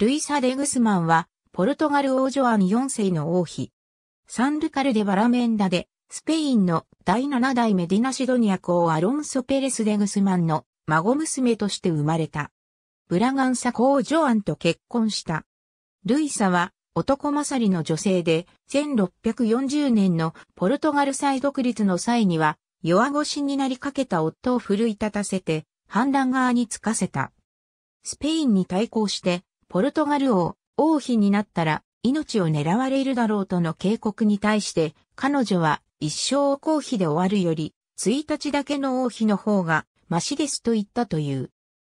ルイサ・デグスマンは、ポルトガル王女アン4世の王妃。サンルカル・デ・バラメンダで、スペインの第7代メディナ・シドニア公アロンソ・ペレス・デグスマンの孫娘として生まれた。ブラガンサ公ジョアンと結婚した。ルイサは男勝りの女性で、1640年のポルトガル再独立の際には、弱腰になりかけた夫を奮い立たせて、反乱側につかせた。スペインに対抗して、ポルトガル王、王妃になったら命を狙われるだろうとの警告に対して彼女は一生を公費で終わるより1日だけの王妃の方がマシですと言ったという。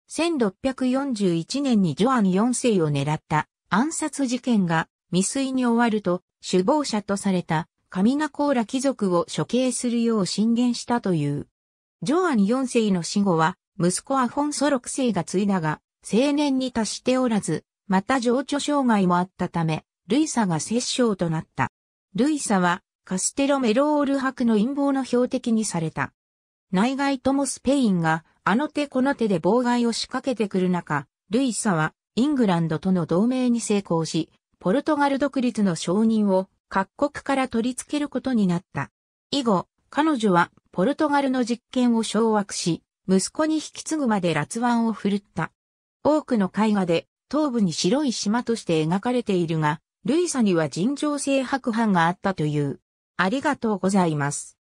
1641年にジョアン4世を狙った暗殺事件が未遂に終わると首謀者とされたカミナコーラ貴族を処刑するよう進言したという。ジョアン4世の死後は息子アフォンソ6世が継いだが、青年に達しておらず、また情緒障害もあったため、ルイサが摂政となった。ルイサは、カステロメロール博の陰謀の標的にされた。内外ともスペインが、あの手この手で妨害を仕掛けてくる中、ルイサは、イングランドとの同盟に成功し、ポルトガル独立の承認を各国から取り付けることになった。以後、彼女はポルトガルの実権を掌握し、息子に引き継ぐまで辣腕を振るった。多くの絵画で頭部に白い島として描かれているが、ルイサには尋常性白斑があったという。ありがとうございます。